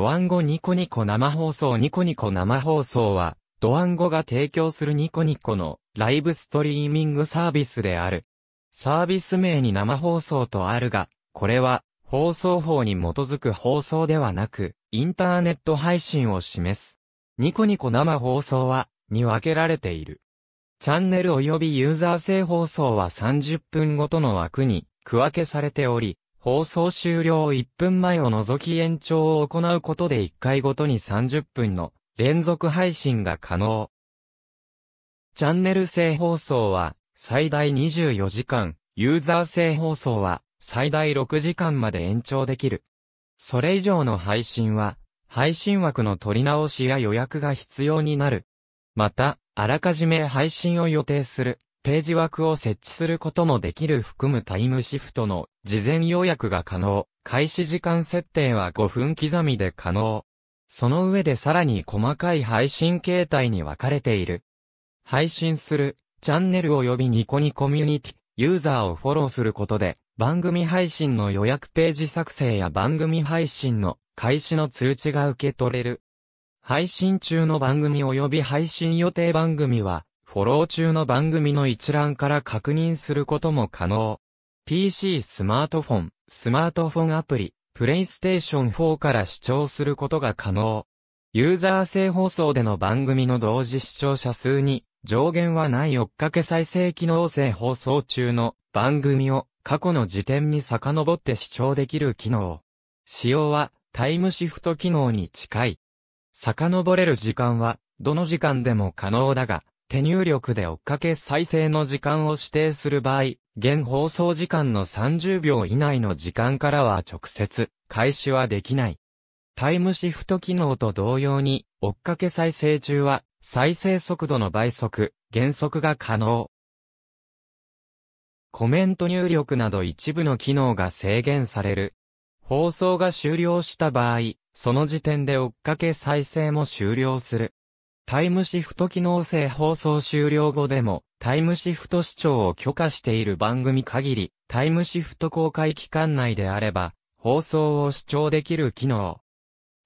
ドワンゴニコニコ生放送ニコニコ生放送は、ドワンゴが提供するニコニコのライブストリーミングサービスである。サービス名に生放送とあるが、これは放送法に基づく放送ではなく、インターネット配信を示す。ニコニコ生放送は、に分けられている。チャンネル及びユーザー性放送は30分ごとの枠に区分けされており、放送終了1分前を除き延長を行うことで1回ごとに30分の連続配信が可能。チャンネル制放送は最大24時間、ユーザー制放送は最大6時間まで延長できる。それ以上の配信は配信枠の取り直しや予約が必要になる。また、あらかじめ配信を予定するページ枠を設置することもできる含むタイムシフトの事前予約が可能。開始時間設定は5分刻みで可能。その上でさらに細かい配信形態に分かれている。配信する、チャンネル及びニコニコミュニティ、ユーザーをフォローすることで、番組配信の予約ページ作成や番組配信の開始の通知が受け取れる。配信中の番組及び配信予定番組は、フォロー中の番組の一覧から確認することも可能。PC スマートフォン、スマートフォンアプリ、PlayStation 4から視聴することが可能。ユーザー性放送での番組の同時視聴者数に上限はない追っかけ再生機能性放送中の番組を過去の時点に遡って視聴できる機能。使用はタイムシフト機能に近い。遡れる時間はどの時間でも可能だが、手入力で追っかけ再生の時間を指定する場合、現放送時間の30秒以内の時間からは直接、開始はできない。タイムシフト機能と同様に、追っかけ再生中は、再生速度の倍速、減速が可能。コメント入力など一部の機能が制限される。放送が終了した場合、その時点で追っかけ再生も終了する。タイムシフト機能性放送終了後でも、タイムシフト視聴を許可している番組限り、タイムシフト公開期間内であれば、放送を視聴できる機能。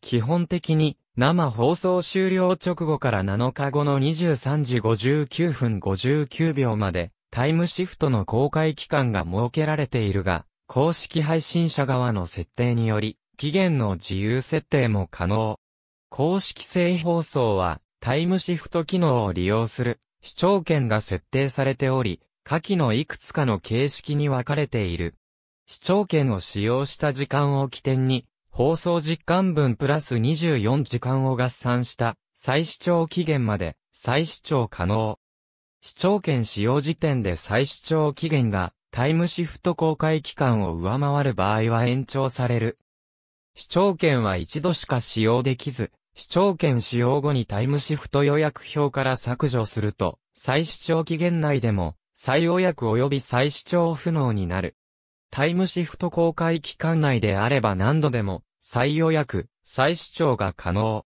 基本的に、生放送終了直後から7日後の23時59分59秒まで、タイムシフトの公開期間が設けられているが、公式配信者側の設定により、期限の自由設定も可能。公式性放送は、タイムシフト機能を利用する視聴権が設定されており、下記のいくつかの形式に分かれている。視聴権を使用した時間を起点に、放送時間分プラス24時間を合算した再視聴期限まで再視聴可能。視聴権使用時点で再視聴期限がタイムシフト公開期間を上回る場合は延長される。視聴権は一度しか使用できず、視聴権使用後にタイムシフト予約表から削除すると、再視聴期限内でも、再予約及び再視聴不能になる。タイムシフト公開期間内であれば何度でも、再予約、再視聴が可能。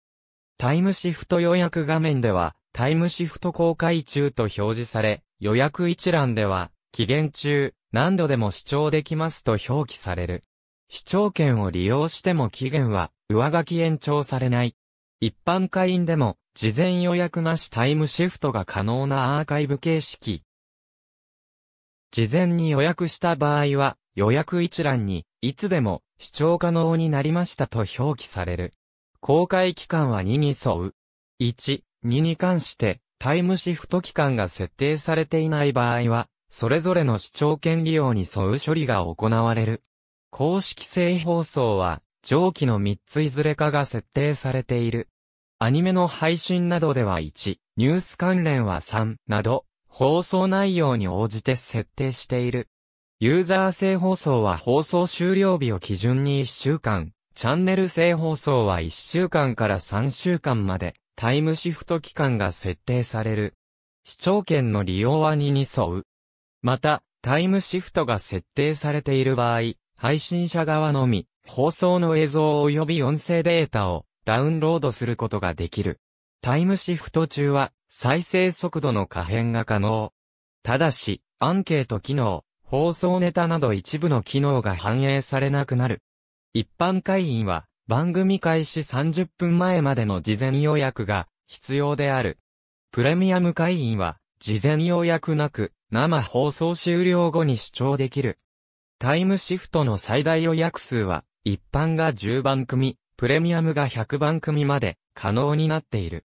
タイムシフト予約画面では、タイムシフト公開中と表示され、予約一覧では、期限中、何度でも視聴できますと表記される。視聴権を利用しても期限は、上書き延長されない。一般会員でも、事前予約なしタイムシフトが可能なアーカイブ形式。事前に予約した場合は、予約一覧に、いつでも、視聴可能になりましたと表記される。公開期間は2に沿う。1、2に関して、タイムシフト期間が設定されていない場合は、それぞれの視聴権利用に沿う処理が行われる。公式性放送は、上記の3ついずれかが設定されている。アニメの配信などでは1、ニュース関連は3など、放送内容に応じて設定している。ユーザー性放送は放送終了日を基準に1週間、チャンネル性放送は1週間から3週間まで、タイムシフト期間が設定される。視聴権の利用は2に沿う。また、タイムシフトが設定されている場合、配信者側のみ、放送の映像及び音声データをダウンロードすることができる。タイムシフト中は再生速度の可変が可能。ただし、アンケート機能、放送ネタなど一部の機能が反映されなくなる。一般会員は番組開始30分前までの事前予約が必要である。プレミアム会員は事前予約なく生放送終了後に視聴できる。タイムシフトの最大予約数は一般が10番組、プレミアムが100番組まで可能になっている。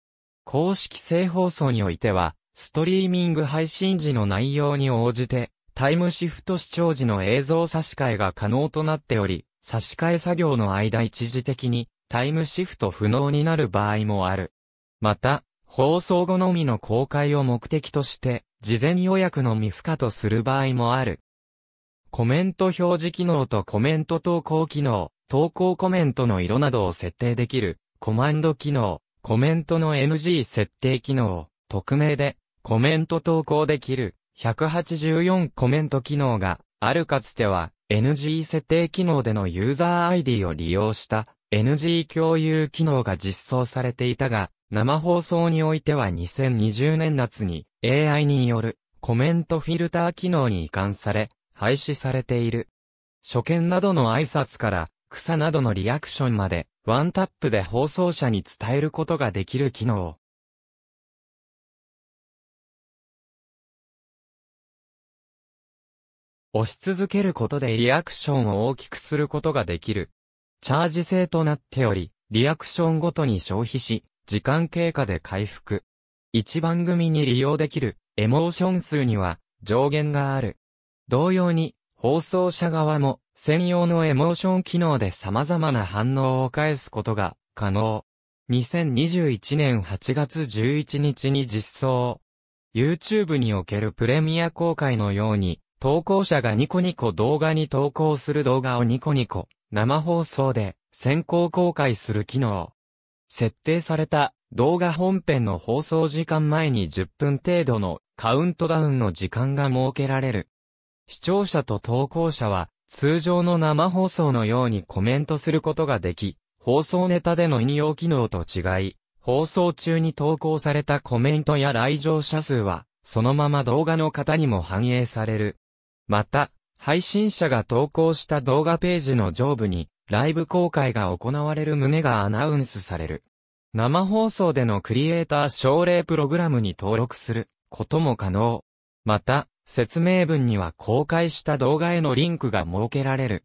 公式性放送においては、ストリーミング配信時の内容に応じて、タイムシフト視聴時の映像差し替えが可能となっており、差し替え作業の間一時的にタイムシフト不能になる場合もある。また、放送後のみの公開を目的として、事前予約の未付加とする場合もある。コメント表示機能とコメント投稿機能、投稿コメントの色などを設定できる、コマンド機能、コメントの NG 設定機能、匿名で、コメント投稿できる、184コメント機能があるかつては、NG 設定機能でのユーザー ID を利用した NG 共有機能が実装されていたが、生放送においては2020年夏に AI によるコメントフィルター機能に移管され、廃止されている。初見などの挨拶から、草などのリアクションまで、ワンタップで放送者に伝えることができる機能。押し続けることでリアクションを大きくすることができる。チャージ制となっており、リアクションごとに消費し、時間経過で回復。1番組に利用できるエモーション数には上限がある。同様に、放送者側も専用のエモーション機能で様々な反応を返すことが可能。2021年8月11日に実装。YouTube におけるプレミア公開のように、投稿者がニコニコ動画に投稿する動画をニコニコ生放送で先行公開する機能。設定された動画本編の放送時間前に10分程度のカウントダウンの時間が設けられる。視聴者と投稿者は、通常の生放送のようにコメントすることができ、放送ネタでの引用機能と違い、放送中に投稿されたコメントや来場者数は、そのまま動画の方にも反映される。また、配信者が投稿した動画ページの上部に、ライブ公開が行われる旨がアナウンスされる。生放送でのクリエイター奨励プログラムに登録することも可能。また、説明文には公開した動画へのリンクが設けられる。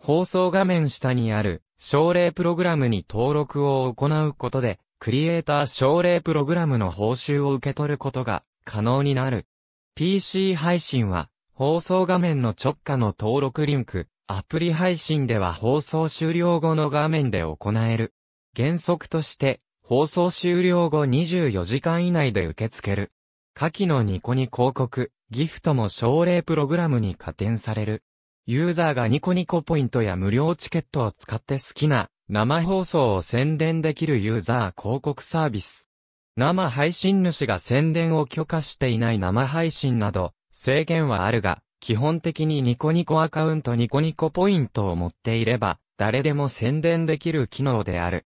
放送画面下にある、奨励プログラムに登録を行うことで、クリエイター奨励プログラムの報酬を受け取ることが可能になる。PC 配信は、放送画面の直下の登録リンク、アプリ配信では放送終了後の画面で行える。原則として、放送終了後24時間以内で受け付ける。下記のニコニ広告、ギフトも奨励プログラムに加点される。ユーザーがニコニコポイントや無料チケットを使って好きな生放送を宣伝できるユーザー広告サービス。生配信主が宣伝を許可していない生配信など制限はあるが、基本的にニコニコアカウントニコニコポイントを持っていれば誰でも宣伝できる機能である。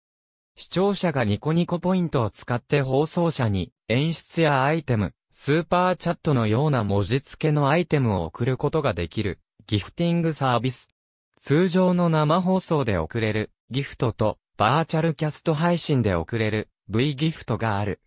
視聴者がニコニコポイントを使って放送者に演出やアイテム、スーパーチャットのような文字付けのアイテムを送ることができる、ギフティングサービス。通常の生放送で送れる、ギフトと、バーチャルキャスト配信で送れる、V ギフトがある。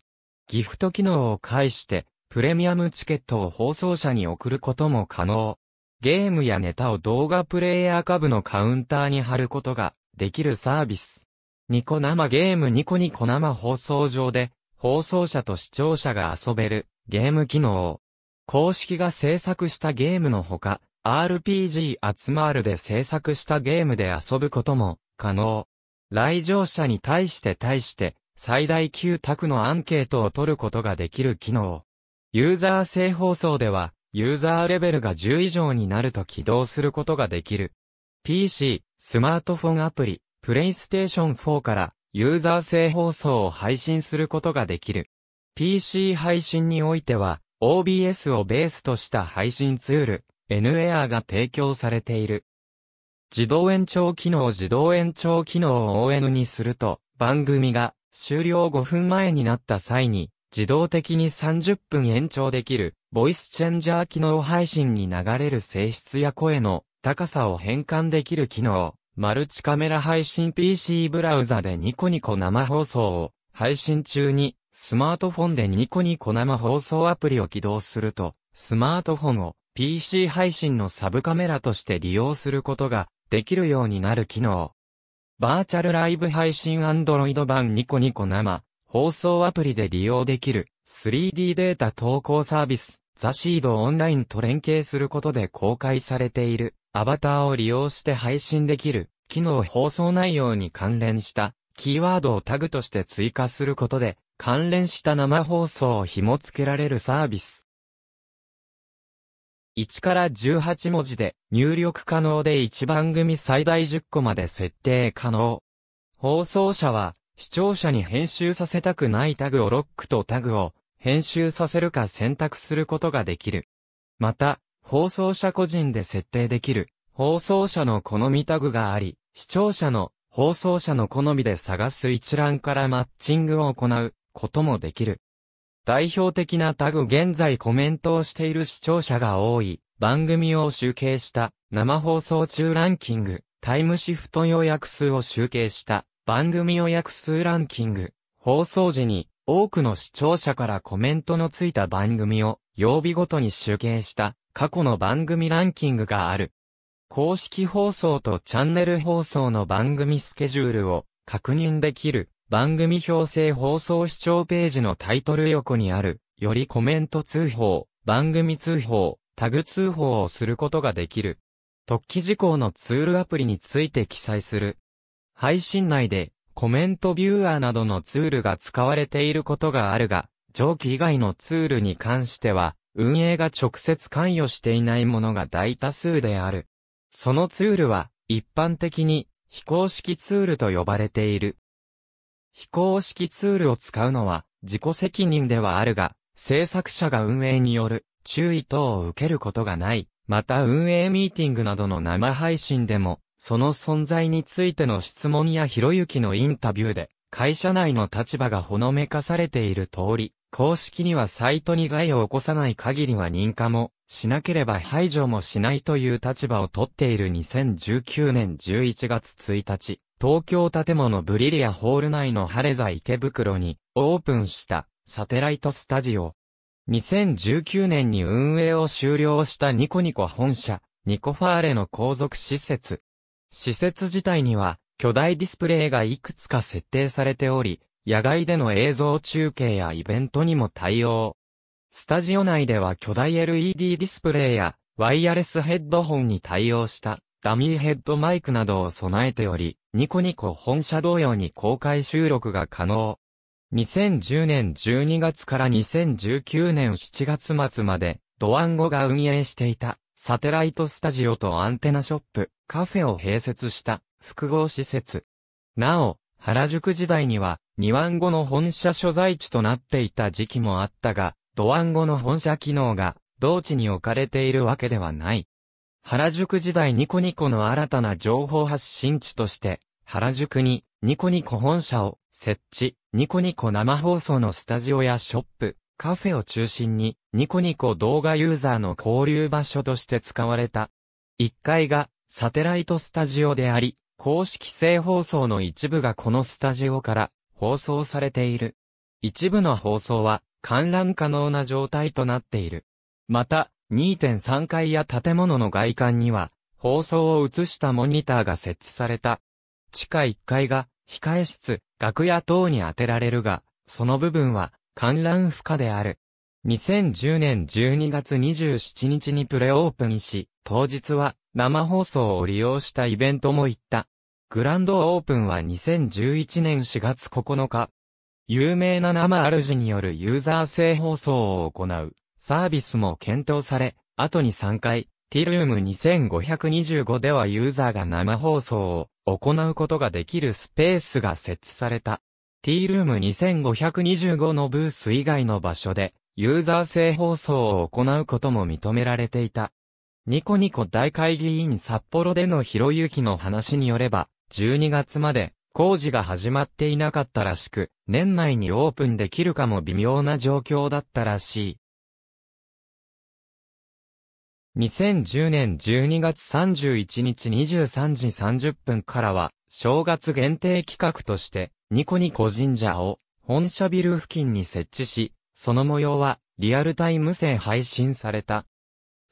ギフト機能を介して、プレミアムチケットを放送者に送ることも可能。ゲームやネタを動画プレイヤー株のカウンターに貼ることができるサービス。ニコ生ゲームニコニコ生放送上で放送者と視聴者が遊べるゲーム機能。公式が制作したゲームのほか、RPG 集まるで制作したゲームで遊ぶことも可能。来場者に対して対して最大9択のアンケートを取ることができる機能。ユーザー性放送ではユーザーレベルが10以上になると起動することができる。PC、スマートフォンアプリ、PlayStation 4からユーザー性放送を配信することができる。PC 配信においては、OBS をベースとした配信ツール、NAIR が提供されている。自動延長機能自動延長機能を ON にすると、番組が終了5分前になった際に、自動的に30分延長できる、ボイスチェンジャー機能配信に流れる性質や声の高さを変換できる機能、マルチカメラ配信 PC ブラウザでニコニコ生放送を配信中にスマートフォンでニコニコ生放送アプリを起動すると、スマートフォンを PC 配信のサブカメラとして利用することができるようになる機能。バーチャルライブ配信アンドロイド版ニコニコ生放送アプリで利用できる 3D データ投稿サービスザシードオンラインと連携することで公開されているアバターを利用して配信できる機能放送内容に関連したキーワードをタグとして追加することで関連した生放送を紐付けられるサービス。1から18文字で入力可能で1番組最大10個まで設定可能。放送者は視聴者に編集させたくないタグをロックとタグを編集させるか選択することができる。また、放送者個人で設定できる放送者の好みタグがあり、視聴者の放送者の好みで探す一覧からマッチングを行うこともできる。代表的なタグ現在コメントをしている視聴者が多い番組を集計した生放送中ランキング、タイムシフト予約数を集計した番組予約数ランキング、放送時に多くの視聴者からコメントのついた番組を曜日ごとに集計した過去の番組ランキングがある。公式放送とチャンネル放送の番組スケジュールを確認できる番組表制放送視聴ページのタイトル横にある、よりコメント通報、番組通報、タグ通報をすることができる。特記事項のツールアプリについて記載する。配信内でコメントビューアーなどのツールが使われていることがあるが、上記以外のツールに関しては、運営が直接関与していないものが大多数である。そのツールは、一般的に非公式ツールと呼ばれている。非公式ツールを使うのは自己責任ではあるが、制作者が運営による注意等を受けることがない。また運営ミーティングなどの生配信でも、その存在についての質問やひろゆきのインタビューで、会社内の立場がほのめかされている通り、公式にはサイトに害を起こさない限りは認可もしなければ排除もしないという立場をとっている2019年11月1日、東京建物ブリリアホール内の晴れ座池袋にオープンしたサテライトスタジオ。2019年に運営を終了したニコニコ本社、ニコファーレの後続施設。施設自体には巨大ディスプレイがいくつか設定されており、野外での映像中継やイベントにも対応。スタジオ内では巨大 LED ディスプレイや、ワイヤレスヘッドホンに対応した、ダミーヘッドマイクなどを備えており、ニコニコ本社同様に公開収録が可能。2010年12月から2019年7月末まで、ドワンゴが運営していた、サテライトスタジオとアンテナショップ、カフェを併設した複合施設。なお、原宿時代には、ニワンゴの本社所在地となっていた時期もあったが、ドワンゴの本社機能が、同地に置かれているわけではない。原宿時代ニコニコの新たな情報発信地として、原宿にニコニコ本社を設置、ニコニコ生放送のスタジオやショップ、カフェを中心に、ニコニコ動画ユーザーの交流場所として使われた。1階がサテライトスタジオであり、公式制放送の一部がこのスタジオから放送されている。一部の放送は観覧可能な状態となっている。また、2.3階や建物の外観には、放送を映したモニターが設置された。地下1階が、控え室、楽屋等に当てられるが、その部分は、観覧不可である。2010年12月27日にプレオープンし、当日は、生放送を利用したイベントも行った。グランドオープンは2011年4月9日、有名な生主によるユーザー性放送を行うサービスも検討され、後に3回、tloom2525 ではユーザーが生放送を行うことができるスペースが設置された。tloom2525 のブース以外の場所で、ユーザー性放送を行うことも認められていた。ニコニコ大会議員札幌でのひろゆきの話によれば、12月まで工事が始まっていなかったらしく、年内にオープンできるかも微妙な状況だったらしい。2010年12月31日23時30分からは、正月限定企画として、ニコニコ神社を本社ビル付近に設置し、その模様はリアルタイム線配信された。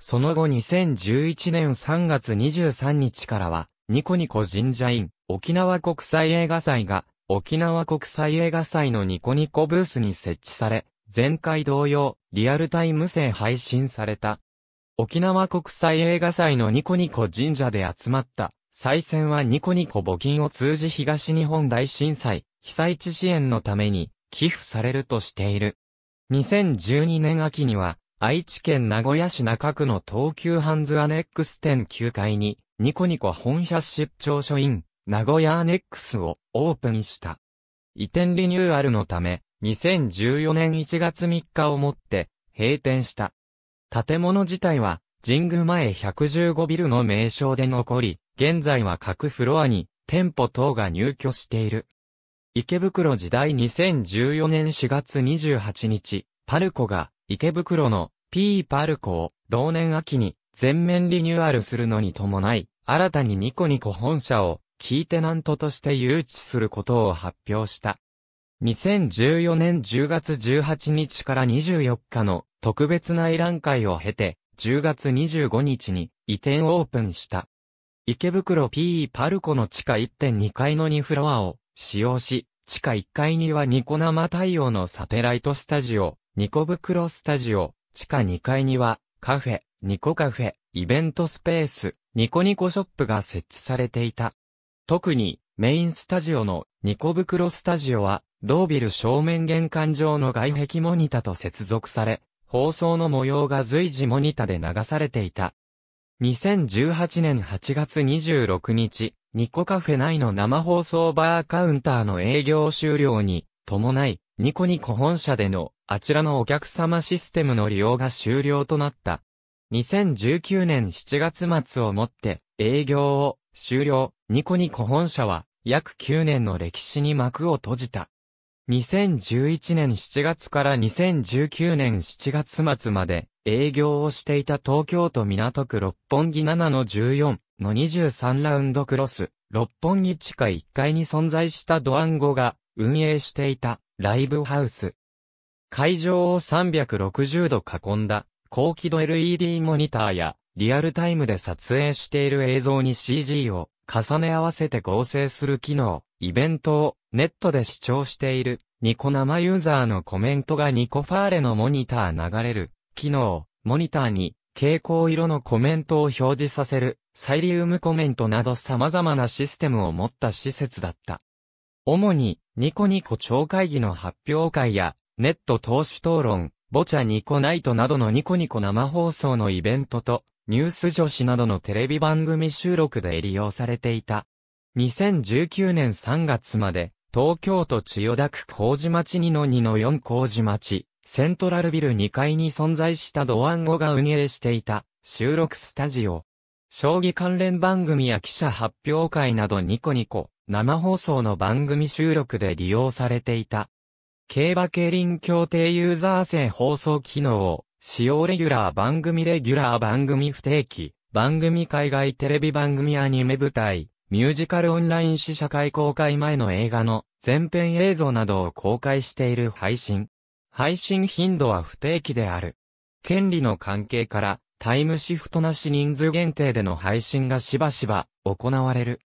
その後2011年3月23日からは、ニコニコ神社院、沖縄国際映画祭が、沖縄国際映画祭のニコニコブースに設置され、前回同様、リアルタイム制配信された。沖縄国際映画祭のニコニコ神社で集まった、再選はニコニコ募金を通じ東日本大震災、被災地支援のために、寄付されるとしている。2012年秋には、愛知県名古屋市中区の東急ハンズアネックス店9階に、ニコニコ本社出張所員、名古屋アネックスをオープンした。移転リニューアルのため、2014年1月3日をもって閉店した。建物自体は神宮前115ビルの名称で残り、現在は各フロアに店舗等が入居している。池袋時代2014年4月28日、パルコが池袋の P パルコを同年秋に全面リニューアルするのに伴い、新たにニコニコ本社をキーテナントとして誘致することを発表した。2014年10月18日から24日の特別内覧会を経て、10月25日に移転オープンした。池袋 PE パルコの地下1.2階の2フロアを使用し、地下1階にはニコ生対応のサテライトスタジオ、ニコ袋スタジオ、地下2階にはカフェ、ニコカフェ、イベントスペース、ニコニコショップが設置されていた。特にメインスタジオのニコ袋スタジオは、同ビル正面玄関上の外壁モニタと接続され、放送の模様が随時モニタで流されていた。2018年8月26日、ニコカフェ内の生放送バーカウンターの営業終了に伴い、ニコニコ本社でのあちらのお客様システムの利用が終了となった。2019年7月末をもって営業を終了、ニコニコ本社は、約9年の歴史に幕を閉じた。2011年7月から2019年7月末まで営業をしていた東京都港区六本木7の14の23ラウンドクロス、六本木地下1階に存在したドアンゴが運営していたライブハウス。会場を360度囲んだ高輝度 LED モニターやリアルタイムで撮影している映像に CG を重ね合わせて合成する機能、イベントをネットで視聴しているニコ生ユーザーのコメントがニコファーレのモニター流れる機能、モニターに蛍光色のコメントを表示させるサイリウムコメントなど様々なシステムを持った施設だった。主にニコニコ超会議の発表会やネット投資討論、ボチャニコナイトなどのニコニコ生放送のイベントとニュース女子などのテレビ番組収録で利用されていた。2019年3月まで、東京都千代田区麹町2の2の4麹町、セントラルビル2階に存在したドアンゴが運営していた収録スタジオ。将棋関連番組や記者発表会などニコニコ、生放送の番組収録で利用されていた。競馬競輪協定ユーザー制放送機能を使用レギュラー番組レギュラー番組不定期、番組海外テレビ番組アニメ舞台、ミュージカルオンライン試写会公開前の映画の全編映像などを公開している配信。配信頻度は不定期である。権利の関係から、タイムシフトなし人数限定での配信がしばしば行われる。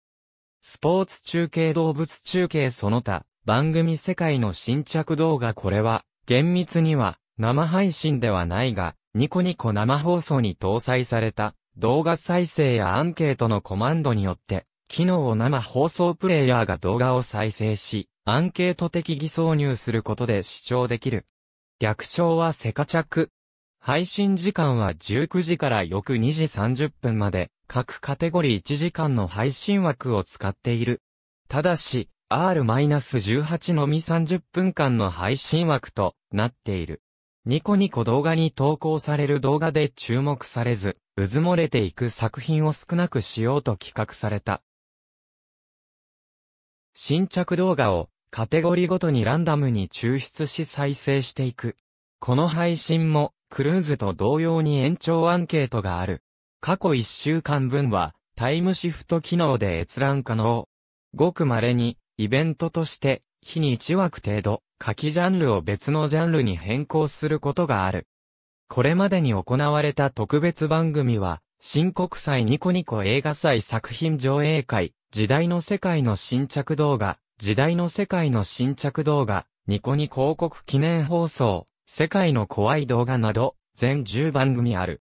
スポーツ中継動物中継その他、番組世界の新着動画これは、厳密には、生配信ではないが、ニコニコ生放送に搭載された動画再生やアンケートのコマンドによって、機能を生放送プレイヤーが動画を再生し、アンケート的偽挿入することで視聴できる。略称はセカチャク。配信時間は19時から翌2時30分まで、各カテゴリー1時間の配信枠を使っている。ただし、R-18 のみ30分間の配信枠となっている。ニコニコ動画に投稿される動画で注目されず、うずもれていく作品を少なくしようと企画された。新着動画をカテゴリごとにランダムに抽出し再生していく。この配信もクルーズと同様に延長アンケートがある。過去1週間分はタイムシフト機能で閲覧可能。ごく稀にイベントとして日に1枠程度書きジャンルを別のジャンルに変更することがある。これまでに行われた特別番組は、新国際ニコニコ映画祭作品上映会、時代の世界の新着動画、時代の世界の新着動画、ニコニ広告記念放送、世界の怖い動画など、全10番組ある。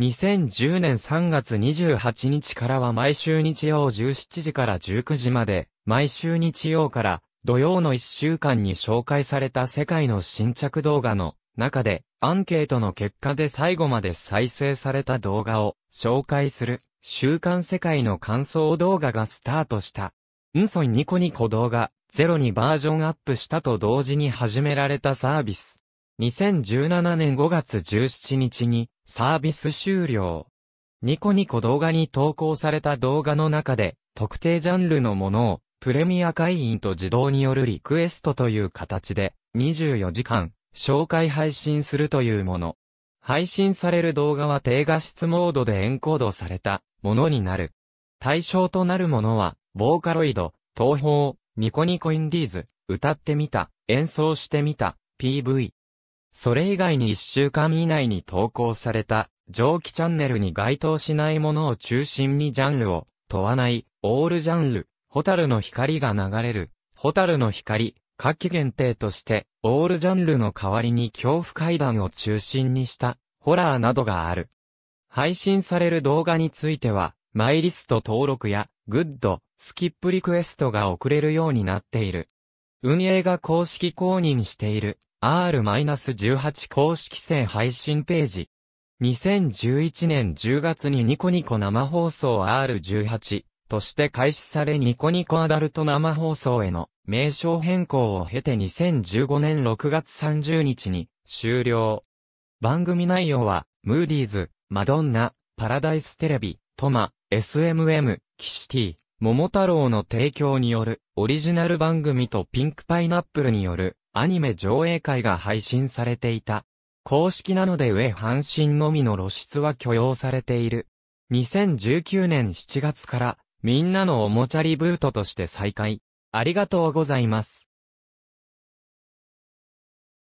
2010年3月28日からは毎週日曜17時から19時まで、毎週日曜から土曜の一週間に紹介された世界の新着動画の中で、アンケートの結果で最後まで再生された動画を紹介する、週刊世界の感想動画がスタートした。んそいニコニコ動画、ゼロにバージョンアップしたと同時に始められたサービス。2017年5月17日にサービス終了。ニコニコ動画に投稿された動画の中で特定ジャンルのものをプレミア会員と自動によるリクエストという形で、24時間、紹介配信するというもの。配信される動画は低画質モードでエンコードされたものになる。対象となるものは、ボーカロイド、東宝、ニコニコインディーズ、歌ってみた、演奏してみた、PV。それ以外に1週間以内に投稿された、上記チャンネルに該当しないものを中心にジャンルを問わない、オールジャンル、ホタルの光が流れる、ホタルの光、夏季限定として、オールジャンルの代わりに恐怖階段を中心にした、ホラーなどがある。配信される動画については、マイリスト登録や、グッド、スキップリクエストが送れるようになっている。運営が公式公認している R-18 公式戦配信ページ。2011年10月にニコニコ生放送 R18 として開始されニコニコアダルト生放送への名称変更を経て2015年6月30日に終了。番組内容は、ムーディーズ、マドンナ、パラダイステレビ、トマ、SMM、キシティ、桃太郎の提供によるオリジナル番組とピンクパイナップルによるアニメ上映会が配信されていた。公式なので上半身のみの露出は許容されている。2019年7月からみんなのおもちゃリブートとして再開。ありがとうございます。